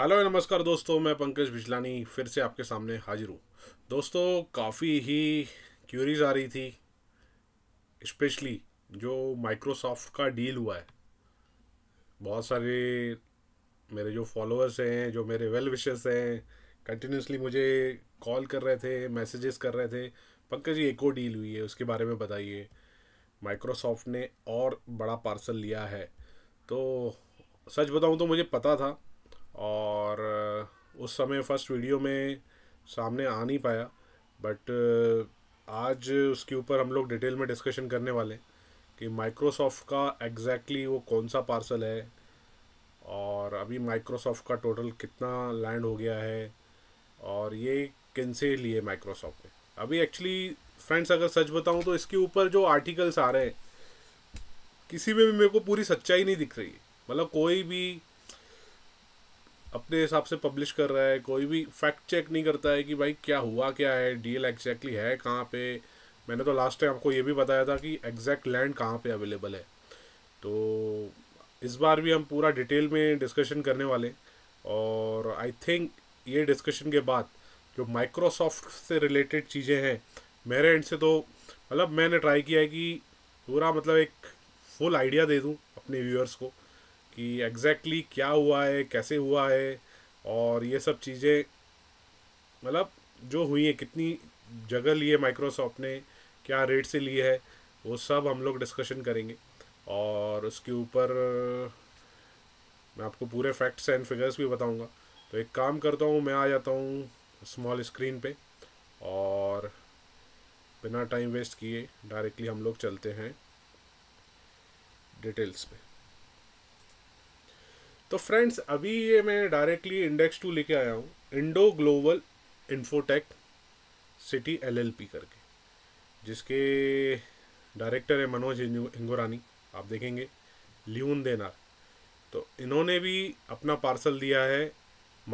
Hello नमस्कार दोस्तों मैं पंकज बिजलानी फिर से आपके सामने हाजिर हूँ दोस्तों काफ़ी ही क्यूरीज आ रही थी स्पेशली जो माइक्रोसॉफ्ट का डील हुआ है बहुत सारे मेरे जो फॉलोअर्स हैं जो मेरे वेल विशेस हैं कंटिन्यूसली मुझे कॉल कर रहे थे मैसेजेस कर रहे थे पंकज जी एक और डील हुई है उसके बारे में बताइए माइक्रोसॉफ्ट ने और बड़ा पार्सल लिया है तो सच बताऊँ तो मुझे पता था और उस समय फर्स्ट वीडियो में सामने आ नहीं पाया बट आज उसके ऊपर हम लोग डिटेल में डिस्कशन करने वाले हैं कि माइक्रोसॉफ्ट का एग्जैक्टली exactly वो कौन सा पार्सल है और अभी माइक्रोसॉफ्ट का टोटल कितना लैंड हो गया है और ये किन से लिए माइक्रोसॉफ्ट ने अभी एक्चुअली फ्रेंड्स अगर सच बताऊं तो इसके ऊपर जो आर्टिकल्स आ रहे हैं किसी में भी मेरे को पूरी सच्चाई नहीं दिख रही है मतलब कोई भी अपने हिसाब से पब्लिश कर रहा है कोई भी फैक्ट चेक नहीं करता है कि भाई क्या हुआ क्या है डील एग्जैक्टली है कहाँ पे मैंने तो लास्ट टाइम आपको ये भी बताया था कि एग्जैक्ट लैंड कहाँ पे अवेलेबल है तो इस बार भी हम पूरा डिटेल में डिस्कशन करने वाले और आई थिंक ये डिस्कशन के बाद जो माइक्रोसॉफ्ट से रिलेटेड चीज़ें हैं मेरे एंड से तो मतलब मैंने ट्राई किया है कि पूरा मतलब एक फुल आइडिया दे दूँ अपने व्यूअर्स को कि एग्जैक्टली exactly क्या हुआ है कैसे हुआ है और ये सब चीज़ें मतलब जो हुई हैं कितनी जगह लिए माइक्रोसॉफ्ट ने क्या रेट से ली है वो सब हम लोग डिस्कशन करेंगे और उसके ऊपर मैं आपको पूरे फैक्ट्स एंड फिगर्स भी बताऊंगा तो एक काम करता हूँ मैं आ जाता हूँ स्मॉल स्क्रीन पे और बिना टाइम वेस्ट किए डायरेक्टली हम लोग चलते हैं डिटेल्स पे तो फ्रेंड्स अभी ये मैं डायरेक्टली इंडेक्स टू लेके आया हूँ Indo global infotech city LLP करके जिसके डायरेक्टर है मनोज इंगोरानी आप देखेंगे लियून देनार तो इन्होंने भी अपना पार्सल दिया है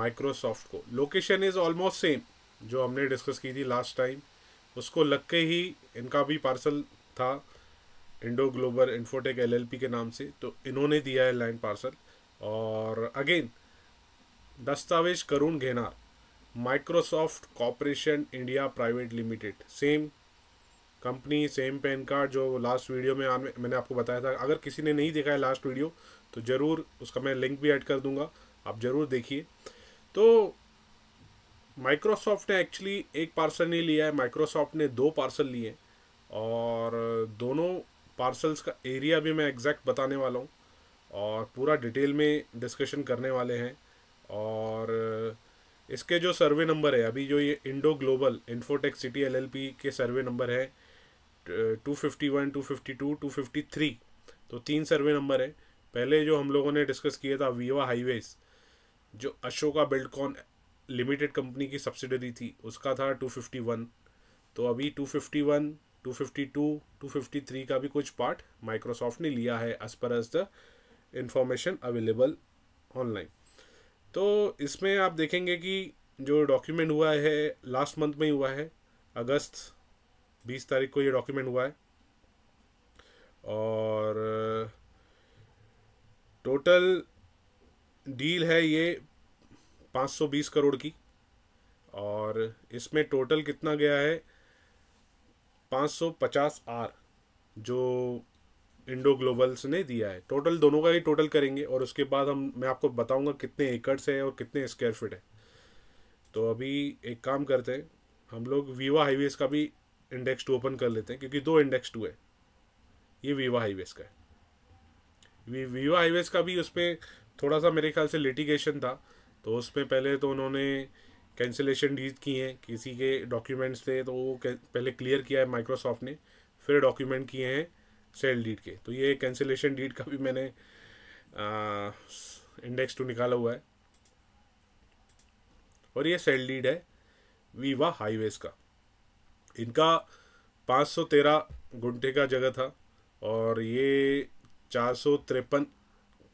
माइक्रोसॉफ्ट को लोकेशन इज़ ऑलमोस्ट सेम जो हमने डिस्कस की थी लास्ट टाइम उसको लग के ही इनका भी पार्सल था इंडो ग्लोबल इन्फोटेक एलएलपी के नाम से तो इन्होंने दिया है लैंड पार्सल और अगेन दस्तावेज करुण घेनार Microsoft corporation India private limited same company same PAN card जो लास्ट वीडियो में मैंने आपको बताया था अगर किसी ने नहीं देखा है लास्ट वीडियो तो ज़रूर उसका मैं लिंक भी ऐड कर दूंगा आप ज़रूर देखिए तो माइक्रोसॉफ्ट ने एक्चुअली एक पार्सल नहीं लिया है माइक्रोसॉफ्ट ने दो पार्सल लिए और दोनों पार्सल्स का एरिया भी मैं एग्जैक्ट बताने वाला हूँ और पूरा डिटेल में डिस्कशन करने वाले हैं और इसके जो सर्वे नंबर है अभी जो ये Indo global infotech city L के सर्वे नंबर है two fifty one two fifty two two fifty three तो तीन सर्वे नंबर है पहले जो हम लोगों ने डिस्कस किया था वीवा हाईवेज जो अशोका बिल्डकॉन लिमिटेड कंपनी की सब्सिडरी थी उसका था टू फिफ्टी वन तो अभी two fifty one two fifty two two fifty three का भी कुछ पार्ट माइक्रोसॉफ्ट ने लिया है as per as the information available online तो इसमें आप देखेंगे कि जो डॉक्यूमेंट हुआ है लास्ट मंथ में ही हुआ है अगस्त बीस तारीख को ये डॉक्यूमेंट हुआ है और टोटल डील है ये 520 करोड़ की और इसमें टोटल कितना गया है 550 आर जो इंडो ग्लोबल्स ने दिया है टोटल दोनों का ही टोटल करेंगे और उसके बाद हम मैं आपको बताऊंगा कितने एकड़स है और कितने स्क्वायर फीट है तो अभी एक काम करते हैं हम लोग वीवा हाईवेज का भी इंडेक्स टू ओपन कर लेते हैं क्योंकि दो इंडेक्स टू है ये वीवा हाईवेज का है वीवा हाईवेज का भी उस पर थोड़ा सा मेरे ख्याल से लिटिगेशन था तो उसमें पहले तो उन्होंने कैंसिलेशन डीज की हैं किसी के डॉक्यूमेंट्स थे तो वो पहले क्लियर किया है माइक्रोसॉफ्ट ने फिर डॉक्यूमेंट किए हैं सेल डीड के तो ये कैंसिलेशन डीड का भी मैंने इंडेक्स टू निकाला हुआ है और ये सेल डीड है वीवा हाईवेज का इनका 513 घंटे का जगह था और ये चार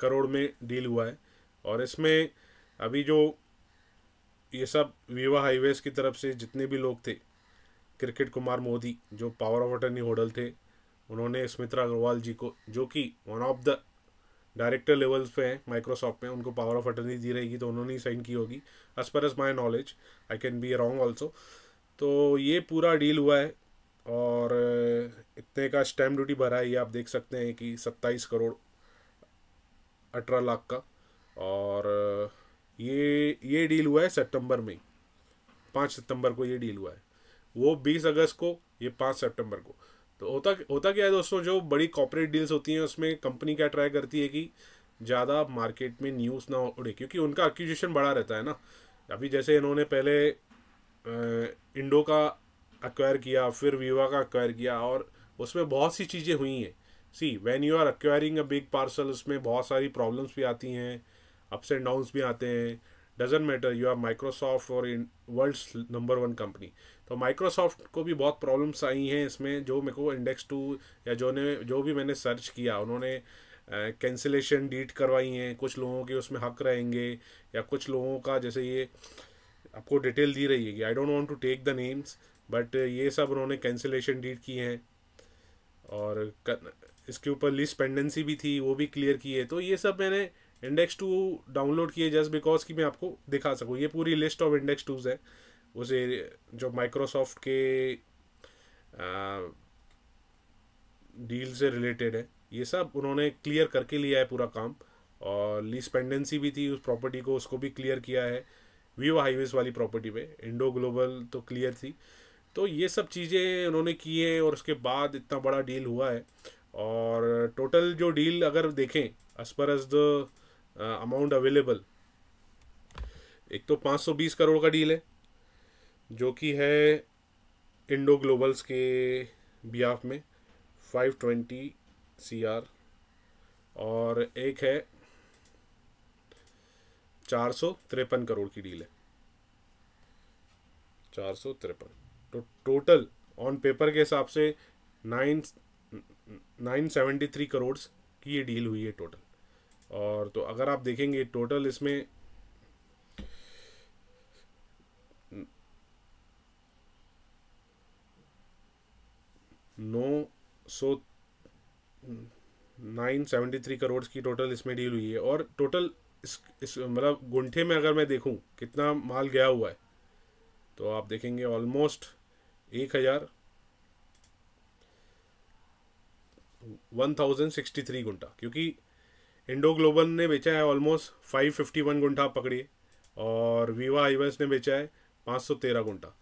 करोड़ में डील हुआ है और इसमें अभी जो ये सब वीवा हाईवेज की तरफ से जितने भी लोग थे क्रिकेट कुमार मोदी जो पावर ऑफ अटर्नी होडल थे उन्होंने स्मित्रा अग्रवाल जी को जो कि one of the director levels पे हैं माइक्रोसॉफ्ट में उनको पावर ऑफ अटर्नी दी रहेगी तो उन्होंने ही साइन की होगी as per as my knowledge I can be wrong also तो ये पूरा डील हुआ है और uh, इतने का स्टैम्प ड्यूटी भरा है ये आप देख सकते हैं कि सत्ताईस करोड़ अठारह लाख का और uh, ये ये डील हुआ है सितंबर में पाँच सितंबर को ये डील हुआ है वो बीस अगस्त को ये पाँच सितंबर को तो होता होता क्या है दोस्तों जो बड़ी कॉपरेट डील्स होती हैं उसमें कंपनी क्या ट्राई करती है कि ज़्यादा मार्केट में न्यूज़ ना उड़े क्योंकि उनका एक्विजिशन बड़ा रहता है ना अभी जैसे इन्होंने पहले इंडो का अक्वायर किया फिर वीवा का अक्वायर किया और उसमें बहुत सी चीज़ें हुई हैं see when you are acquiring a big parcel उसमें बहुत सारी प्रॉब्लम्स भी आती हैं अप्स एंड डाउन्स भी आते हैं doesn't matter you are Microsoft और in world number one company तो माइक्रोसॉफ्ट को भी बहुत प्रॉब्लम्स आई हैं इसमें जो मेरे को इंडेक्स टू या जो ने जो भी मैंने सर्च किया उन्होंने कैंसिलेशन डीट करवाई हैं कुछ लोगों के उसमें हक रहेंगे या कुछ लोगों का जैसे ये आपको डिटेल दी रही है कि I don't want to take the names but ये सब उन्होंने कैंसिलेशन डीट की हैं और इसके ऊपर लिस्ट पेंडेंसी भी थी वो भी क्लियर की है तो ये सब मैंने इंडेक्स टू डाउनलोड किए जस्ट बिकॉज कि मैं आपको दिखा सकूँ ये पूरी लिस्ट ऑफ इंडेक्स टूज है उसे जो माइक्रोसॉफ्ट के डील से रिलेटेड है ये सब उन्होंने क्लियर करके लिया है पूरा काम और लीज पेंडेंसी भी थी उस प्रॉपर्टी को उसको भी क्लियर किया है वीवो हाईवेज वाली प्रॉपर्टी पे इंडो ग्लोबल तो क्लियर थी तो ये सब चीज़ें उन्होंने की हैं और उसके बाद इतना बड़ा डील हुआ है और टोटल जो डील अगर देखें as per as the amount available एक तो 520 करोड़ का डील है जो कि है इंडो ग्लोबल्स के बियाफ में 520 ट्वेंटी और एक है चार सौ तिरपन करोड़ की डील है चार सौ तिरपन तो टोटल ऑन पेपर के हिसाब से nine nine seventy three crore की ये डील हुई है टोटल और तो अगर आप देखेंगे टोटल इसमें नौ सौ नाइन सेवेंटी थ्री करोड़ की टोटल इसमें डील हुई है और टोटल इस इस मतलब गुंठे में अगर मैं देखूं कितना माल गया हुआ है तो आप देखेंगे ऑलमोस्ट एक हज़ार one thousand sixty three guntha क्योंकि इंडो ग्लोबल ने बेचा है almost five fifty one guntha पकड़िए और वीवा आईवेस ने बेचा है पाँच सौ तेरह गुंठा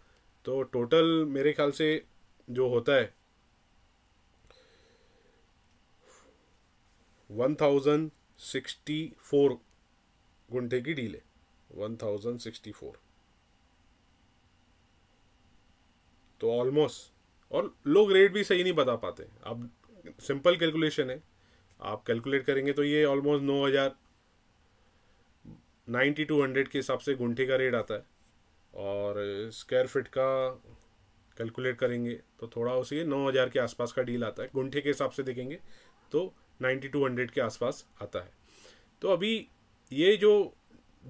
तो टोटल मेरे ख्याल से जो होता है वन थाउजेंड सिक्सटी फोर गुंठे की डील है वन थाउजेंड सिक्सटी फोर तो ऑलमोस्ट और लोग रेट भी सही नहीं बता पाते अब सिंपल कैलकुलेशन है आप कैलकुलेट करेंगे तो ये ऑलमोस्ट नौ हज़ार नाइन्टी टू हंड्रेड के हिसाब से गुंठे का रेट आता है और स्क्वायर फिट का कैलकुलेट करेंगे तो थोड़ा उसे नौ हज़ार के आसपास का डील आता है गुंठे के हिसाब से देखेंगे तो नाइन्टी टू हंड्रेड के आसपास आता है तो अभी ये जो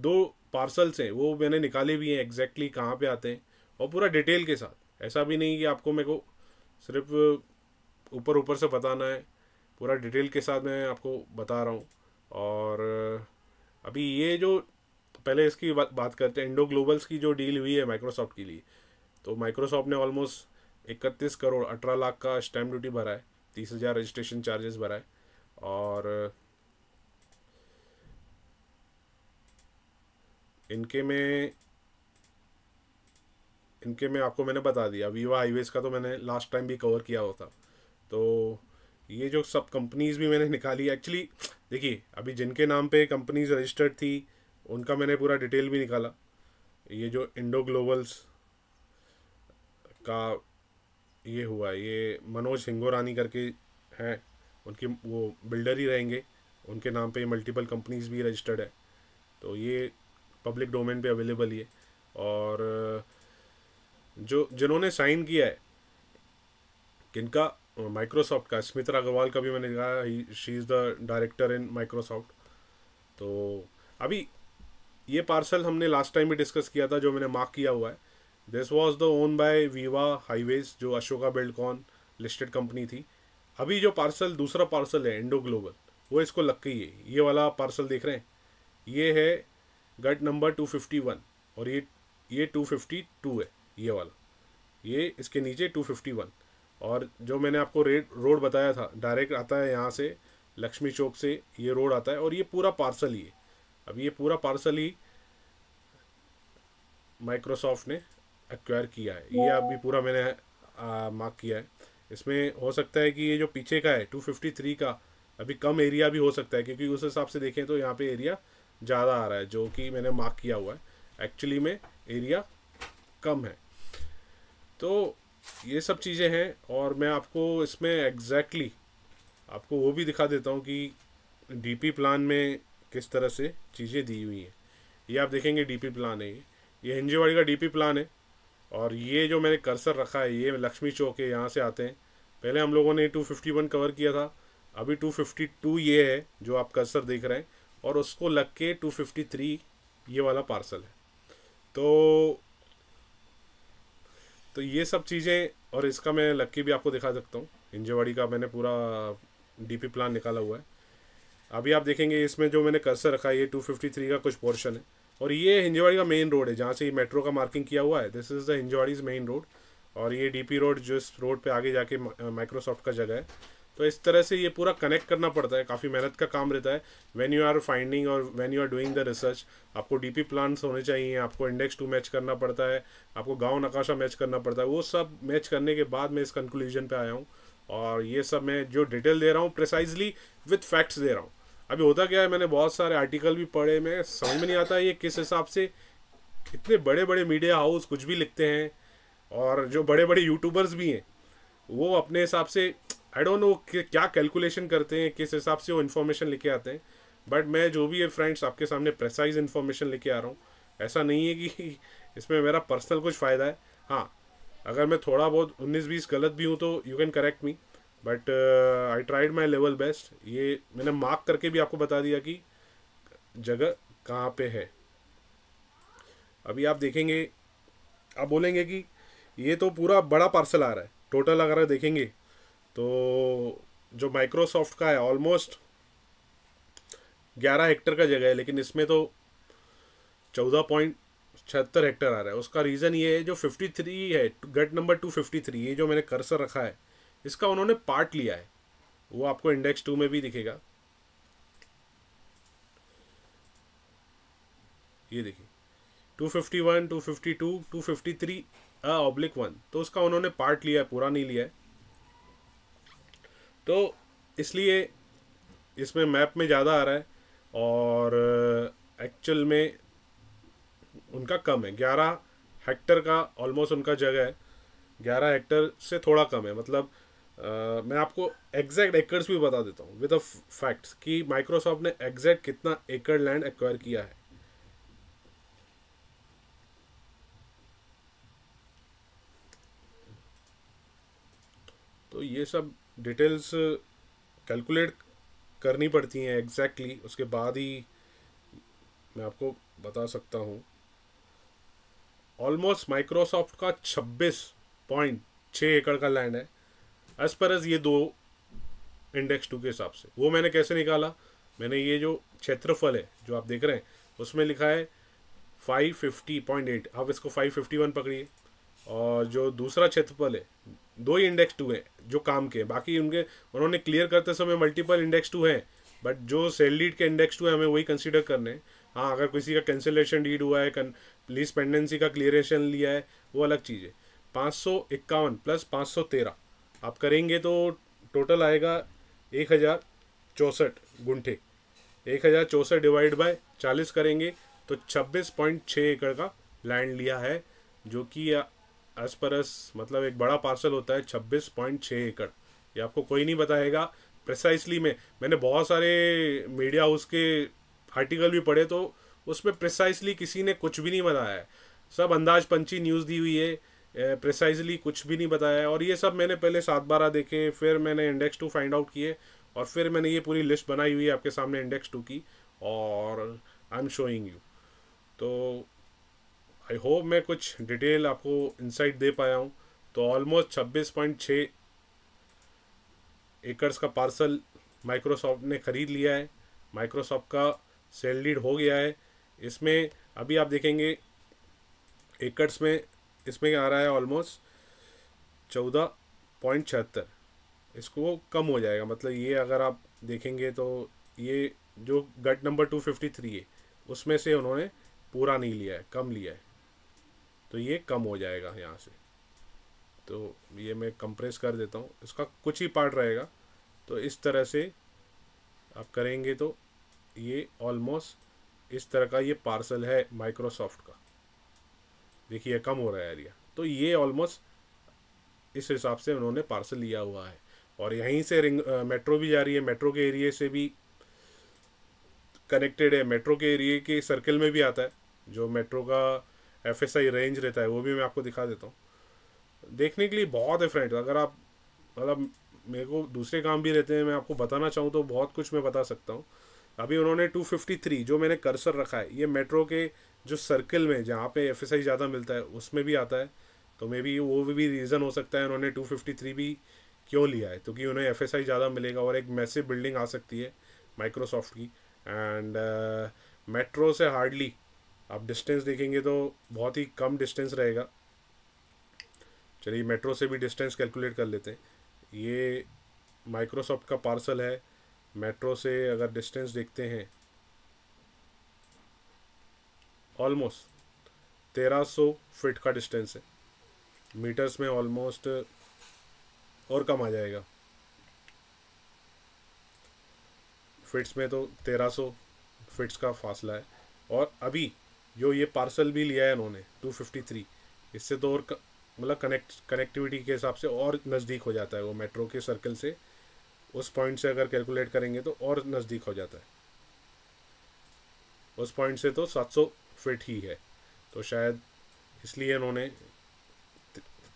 दो पार्सल्स हैं वो मैंने निकाले भी हैं एग्जैक्टली कहाँ पे आते हैं और पूरा डिटेल के साथ ऐसा भी नहीं कि आपको मेरे को सिर्फ ऊपर ऊपर से बताना है पूरा डिटेल के साथ मैं आपको बता रहा हूँ और अभी ये जो पहले इसकी बा, बात करते हैं इंडो ग्लोबल्स की जो डील हुई है माइक्रोसॉफ्ट के लिए तो माइक्रोसॉफ्ट ने ऑलमोस्ट इकतीस करोड़ अठारह लाख का स्टैम्प ड्यूटी भरा है तीस हज़ार रजिस्ट्रेशन चार्जेस भरा है और इनके में इनके में आपको मैंने बता दिया वीवा हाईवेज का तो मैंने लास्ट टाइम भी कवर किया होता तो ये जो सब कंपनीज भी मैंने निकाली एक्चुअली देखिए अभी जिनके नाम पे कंपनीज रजिस्टर्ड थी उनका मैंने पूरा डिटेल भी निकाला ये जो इंडो ग्लोबल्स का ये हुआ ये मनोज हिंगोरानी करके हैं उनके वो बिल्डर ही रहेंगे उनके नाम पे मल्टीपल कंपनीज भी रजिस्टर्ड है तो ये पब्लिक डोमेन पे अवेलेबल ही है और जो जिन्होंने साइन किया है किनका माइक्रोसॉफ्ट का स्मित्रा अग्रवाल का भी मैंने कहा she is the director in Microsoft तो अभी ये पार्सल हमने लास्ट टाइम भी डिस्कस किया था जो मैंने मार्क किया हुआ है this was the own by Viva highways जो अशोका बेल्टॉन लिस्टेड कंपनी थी अभी जो पार्सल दूसरा पार्सल है इंडो ग्लोबल वो इसको लग गई है ये वाला पार्सल देख रहे हैं ये है गट नंबर टू फिफ्टी वन और ये ये टू फिफ्टी टू है ये वाला ये इसके नीचे टू फिफ्टी वन और जो मैंने आपको रेड रोड बताया था डायरेक्ट आता है यहाँ से लक्ष्मी चौक से ये रोड आता है और ये पूरा पार्सल ही है अब ये पूरा पार्सल ही माइक्रोसॉफ्ट ने एक्वायर किया है ये अभी पूरा मैंने मार्क किया है इसमें हो सकता है कि ये जो पीछे का है 253 का अभी कम एरिया भी हो सकता है क्योंकि उस हिसाब से देखें तो यहाँ पे एरिया ज़्यादा आ रहा है जो कि मैंने मार्क किया हुआ है एक्चुअली में एरिया कम है तो ये सब चीज़ें हैं और मैं आपको इसमें एग्जैक्टली exactly आपको वो भी दिखा देता हूँ कि डीपी प्लान में किस तरह से चीज़ें दी हुई हैं ये आप देखेंगे डीपी प्लान है ये ये हिंजेवाड़ी का डीपी प्लान है और ये जो मैंने कर्सर रखा है ये लक्ष्मी चौक है यहाँ से आते हैं पहले हम लोगों ने 251 कवर किया था अभी 252 ये है जो आप कर्सर देख रहे हैं और उसको लग के 253 ये वाला पार्सल है तो तो ये सब चीज़ें और इसका मैं लक्की भी आपको दिखा सकता हूँ इंजेवाड़ी का मैंने पूरा डीपी प्लान निकाला हुआ है अभी आप देखेंगे इसमें जो मैंने कर्सर रखा है ये 253 का कुछ पोर्शन है और ये हिंजवाड़ी का मेन रोड है जहाँ से ये मेट्रो का मार्किंग किया हुआ है this is the Hinjawadi's main road और ये डीपी रोड जिस रोड पे आगे जाके माइक्रोसॉफ्ट का जगह है तो इस तरह से ये पूरा कनेक्ट करना पड़ता है काफ़ी मेहनत का काम रहता है वैन यू आर फाइंडिंग और when you are doing the research आपको डीपी प्लान्स होने चाहिए आपको इंडेक्स टू मैच करना पड़ता है आपको गाँव नकाशा मैच करना पड़ता है वो सब मैच करने के बाद मैं इस कंक्लूजन पर आया हूँ और ये सब मैं जो डिटेल दे रहा हूँ प्रिसाइजली विथ फैक्ट्स दे रहा हूँ अभी होता क्या है मैंने बहुत सारे आर्टिकल भी पढ़े मैं समझ में नहीं आता ये किस हिसाब से इतने बड़े बड़े मीडिया हाउस कुछ भी लिखते हैं और जो बड़े बड़े यूट्यूबर्स भी हैं वो अपने हिसाब से आई डोंट नो क्या कैलकुलेशन करते हैं किस हिसाब से वो इन्फॉर्मेशन लेके आते हैं बट मैं जो भी है फ्रेंड्स आपके सामने प्रेसाइज इन्फॉर्मेशन लेके आ रहा हूँ ऐसा नहीं है कि इसमें मेरा पर्सनल कुछ फ़ायदा है हाँ अगर मैं थोड़ा बहुत उन्नीस बीस गलत भी हूँ तो you can correct me but I tried my level best ये मैंने मार्क करके भी आपको बता दिया कि जगह कहाँ पे है अभी आप देखेंगे आप बोलेंगे कि ये तो पूरा बड़ा पार्सल आ रहा है टोटल अगर देखेंगे तो जो माइक्रोसॉफ्ट का है ऑलमोस्ट ग्यारह हेक्टर का जगह है लेकिन इसमें तो चौदह पॉइंट छिहत्तर हेक्टर आ रहा है उसका रीज़न ये है जो फिफ्टी थ्री है गट नंबर टू फिफ्टी थ्री ये जो मैंने कर्सर रखा है इसका उन्होंने पार्ट लिया है वो आपको इंडेक्स टू में भी दिखेगा ये देखिए two fifty one two fifty two two fifty three oblique one तो उसका उन्होंने पार्ट लिया है पूरा नहीं लिया है तो इसलिए इसमें मैप में ज़्यादा आ रहा है और एक्चुअल में उनका कम है ग्यारह हेक्टर का ऑलमोस्ट उनका जगह है ग्यारह हेक्टर से थोड़ा कम है मतलब आ, मैं आपको एग्जैक्ट एकड़स भी बता देता हूँ विद अ फैक्ट्स कि माइक्रोसॉफ्ट ने एग्जैक्ट कितना एकड़ लैंड एक्वायर किया है तो ये सब डिटेल्स कैलकुलेट करनी पड़ती हैं एग्जैक्टली exactly, उसके बाद ही मैं आपको बता सकता हूँ ऑलमोस्ट माइक्रोसॉफ्ट का 26 पॉइंट छः एकड़ का लैंड है एज पर एज ये दो इंडेक्स टू के हिसाब से वो मैंने कैसे निकाला मैंने ये जो क्षेत्रफल है जो आप देख रहे हैं उसमें लिखा है 550.8 आप इसको 551 पकड़िए और जो दूसरा क्षेत्रफल है दो ही इंडेक्स टू हैं जो काम के बाकी उनके उन्होंने क्लियर करते समय मल्टीपल इंडेक्स टू हैं बट जो सेल लीड के इंडेक्स टू है हमें वही कंसिडर करने हैं हाँ अगर किसी का कैंसिलेशन डीड हुआ है लीज पेंडेंसी का क्लियरेशन लिया है वो अलग चीज़ है पाँच सौ इक्यावन प्लस पाँच सौ तेरह आप करेंगे तो टोटल आएगा एक हज़ार चौंसठ गुंठे एक हज़ार चौंसठ डिवाइड बाय चालीस करेंगे तो छब्बीस पॉइंट छः एकड़ का लैंड लिया है जो कि एज पर एस मतलब एक बड़ा पार्सल होता है छब्बीस पॉइंट छः एकड़ ये आपको कोई नहीं बताएगा प्रिसाइसली में मैंने बहुत सारे मीडिया हाउस के आर्टिकल भी पढ़े तो उसमें प्रिसाइसली किसी ने कुछ भी नहीं बताया है सब अंदाज पंची न्यूज़ दी हुई है प्रिसाइसली कुछ भी नहीं बताया है और ये सब मैंने पहले सात बारह देखे फिर मैंने इंडेक्स टू फाइंड आउट किए और फिर मैंने ये पूरी लिस्ट बनाई हुई है आपके सामने इंडेक्स टू की और आई एम शोइंग यू तो आई होप मैं कुछ डिटेल आपको इनसाइट दे पाया हूँ तो ऑलमोस्ट छब्बीस पॉइंट छः एकर्स का पार्सल माइक्रोसॉफ्ट ने ख़रीद लिया है माइक्रोसॉफ्ट का सेल लीड हो गया है इसमें अभी आप देखेंगे एकर्स में इसमें आ रहा है ऑलमोस्ट चौदह पॉइंट छिहत्तर इसको कम हो जाएगा मतलब ये अगर आप देखेंगे तो ये जो गट नंबर टू फिफ्टी थ्री है उसमें से उन्होंने पूरा नहीं लिया है कम लिया है तो ये कम हो जाएगा यहाँ से तो ये मैं कंप्रेस कर देता हूँ इसका कुछ ही पार्ट रहेगा तो इस तरह से आप करेंगे तो ये ऑलमोस्ट इस तरह का ये पार्सल है माइक्रोसॉफ्ट का देखिए कम हो रहा है एरिया तो ये ऑलमोस्ट इस हिसाब से उन्होंने पार्सल लिया हुआ है और यहीं से रिंग आ, मेट्रो भी जा रही है मेट्रो के एरिए से भी कनेक्टेड है मेट्रो के एरिए के सर्कल में भी आता है जो मेट्रो का एफ एस आई रेंज रहता है वो भी मैं आपको दिखा देता हूँ देखने के लिए बहुत है अगर आप मतलब मेरे को दूसरे काम भी रहते हैं मैं आपको बताना चाहूँ तो बहुत कुछ मैं बता सकता हूँ अभी उन्होंने 253 जो मैंने कर्सर रखा है ये मेट्रो के जो सर्कल में जहाँ पे एफ ज़्यादा मिलता है उसमें भी आता है तो मे बी वो भी रीज़न हो सकता है उन्होंने 253 भी क्यों लिया है क्योंकि तो उन्हें एफ ज़्यादा मिलेगा और एक मैसिव बिल्डिंग आ सकती है माइक्रोसॉफ्ट की एंड मेट्रो uh, से हार्डली आप डिस्टेंस देखेंगे तो बहुत ही कम डिस्टेंस रहेगा चलिए मेट्रो से भी डिस्टेंस कैलकुलेट कर लेते हैं ये माइक्रोसॉफ्ट का पार्सल है मेट्रो से अगर डिस्टेंस देखते हैं ऑलमोस्ट तेरह सौ फिट का डिस्टेंस है मीटर्स में ऑलमोस्ट और कम आ जाएगा फिट्स में तो तेरह सौ फिट्स का फासला है और अभी जो ये पार्सल भी लिया है इन्होंने टू फिफ्टी थ्री इससे तो और मतलब कनेक्ट कनेक्टिविटी के हिसाब से और नज़दीक हो जाता है वो मेट्रो के सर्कल से उस पॉइंट से अगर कैलकुलेट करेंगे तो और नज़दीक हो जाता है उस पॉइंट से तो 700 फिट ही है तो शायद इसलिए इन्होंने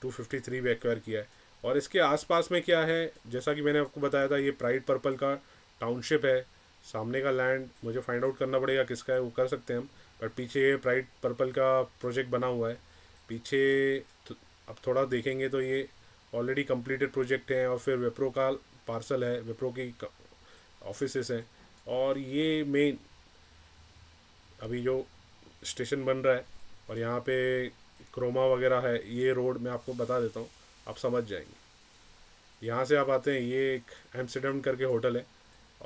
253 भी एक्वायर किया है और इसके आसपास में क्या है जैसा कि मैंने आपको बताया था ये प्राइड पर्पल का टाउनशिप है सामने का लैंड मुझे फाइंड आउट करना पड़ेगा किसका है वो कर सकते हैं हम और पीछे ब्राइट पर्पल का प्रोजेक्ट बना हुआ है पीछे तो अब थोड़ा देखेंगे तो ये ऑलरेडी कंप्लीटेड प्रोजेक्ट है और फिर विप्रो का पार्सल है विप्रो की ऑफिस हैं और ये मेन अभी जो स्टेशन बन रहा है और यहाँ पे क्रोमा वगैरह है ये रोड मैं आपको बता देता हूँ आप समझ जाएंगे यहाँ से आप आते हैं ये एक एम्स्टर्डम करके होटल है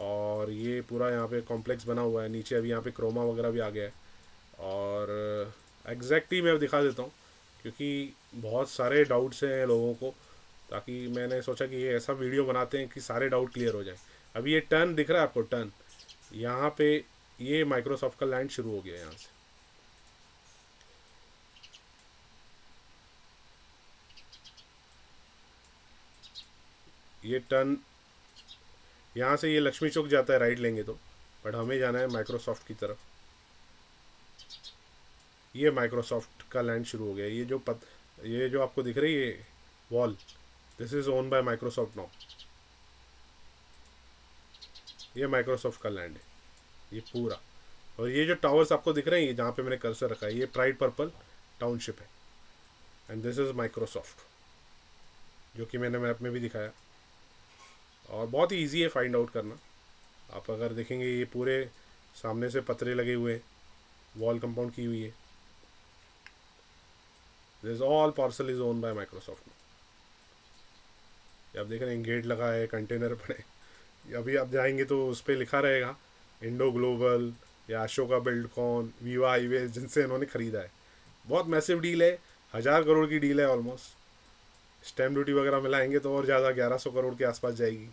और ये पूरा यहाँ पे कॉम्प्लेक्स बना हुआ है नीचे अभी यहाँ पे क्रोमा वगैरह भी आ गया है और एग्जैक्टली uh, मैं दिखा देता हूँ क्योंकि बहुत सारे डाउट्स हैं लोगों को ताकि मैंने सोचा कि ये ऐसा वीडियो बनाते हैं कि सारे डाउट क्लियर हो जाए अभी ये टर्न दिख रहा है आपको टर्न यहाँ पे ये माइक्रोसॉफ्ट का लैंड शुरू हो गया यहाँ से ये टर्न यहाँ से ये लक्ष्मी चौक जाता है राइट लेंगे तो बट हमें जाना है माइक्रोसॉफ्ट की तरफ ये माइक्रोसॉफ्ट का लैंड शुरू हो गया ये जो पत ये जो आपको दिख रही है wall this is own by Microsoft now ये माइक्रोसॉफ्ट का लैंड है ये पूरा और ये जो टावर्स आपको दिख रहे हैं ये जहाँ पे मैंने कर्सर रखा है ये प्राइड पर्पल टाउनशिप है एंड दिस इज़ माइक्रोसॉफ्ट जो कि मैंने मैप में भी दिखाया और बहुत ही ईजी है फाइंड आउट करना आप अगर देखेंगे ये पूरे सामने से पतरे लगे हुए हैं वॉल कंपाउंड की हुई है this all parcel is own by Microsoft आप देख रहे हैं गेट लगा है कंटेनर पड़े अभी आप जाएंगे तो उस पर लिखा रहेगा इंडो ग्लोबल या Ashoka buildcon Viva highway जिनसे इन्होंने ख़रीदा है बहुत मैसिव डील है हज़ार करोड़ की डील है ऑलमोस्ट स्टैम्प ड्यूटी वगैरह मिलाएंगे तो और ज़्यादा ग्यारह सौ करोड़ के आसपास जाएगी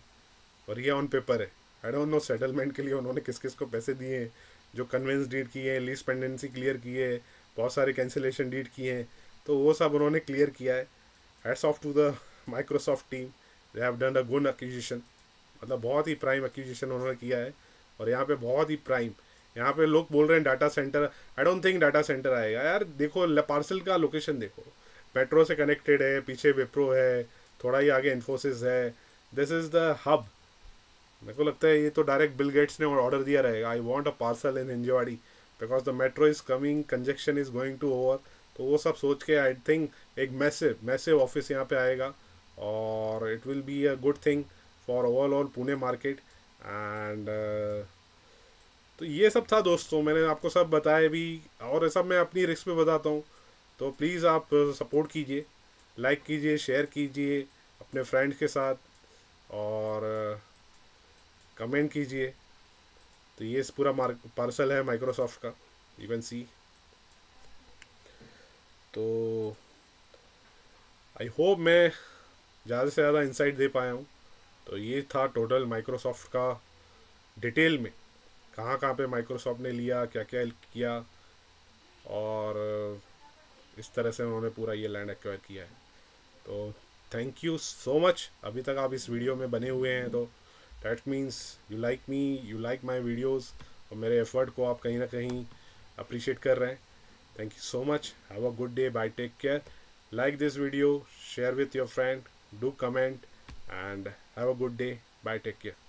और ये ऑन पेपर है आई डोंट नो सेटलमेंट के लिए उन्होंने किस किस को पैसे दिए हैं जो कन्वेंस डीड किए हैं लीज पेंडेंसी क्लियर की है बहुत सारे कैंसिलेशन डीड किए हैं तो वो सब उन्होंने क्लियर किया है hats off to the Microsoft team they have done a good acquisition मतलब बहुत ही प्राइम एक्विजिशन उन्होंने किया है और यहाँ पे बहुत ही प्राइम यहाँ पे लोग बोल रहे हैं data center I don't think data center आएगा यार देखो पार्सल का लोकेशन देखो मेट्रो से कनेक्टेड है पीछे विप्रो है थोड़ा ही आगे इन्फोसिस है दिस इज़ द हब मेरे को लगता है ये तो डायरेक्ट बिल गेट्स ने ऑर्डर दिया रहेगा I want a parcel in Hinjewadi because the metro is coming congestion is going to over तो वो सब सोच के आई थिंक एक मैसेव मैसेव ऑफिस यहाँ पे आएगा और it will be a good thing for overall Pune market and तो ये सब था दोस्तों मैंने आपको सब बताया भी और सब मैं अपनी रिस्क पे बताता हूँ तो प्लीज़ आप सपोर्ट कीजिए लाइक कीजिए शेयर कीजिए अपने फ्रेंड्स के साथ और कमेंट uh, कीजिए तो ये पूरा मार्क पार्सल है माइक्रोसॉफ्ट का इवन सी तो आई होप मैं ज़्यादा से ज़्यादा इंसाइट दे पाया हूँ तो ये था टोटल माइक्रोसॉफ्ट का डिटेल में कहाँ कहाँ पे माइक्रोसॉफ्ट ने लिया क्या क्या किया और इस तरह से उन्होंने पूरा ये लैंड एक्वायर किया है तो थैंक यू सो मच अभी तक आप इस वीडियो में बने हुए हैं तो that means you like me you like my videos और मेरे एफर्ट को आप कहीं ना कहीं अप्रिशिएट कर रहे हैं Thank you so much. Have a good day. Bye. Take care. Like this video. Share with your friend. Do comment. And have a good day. Bye. Take care.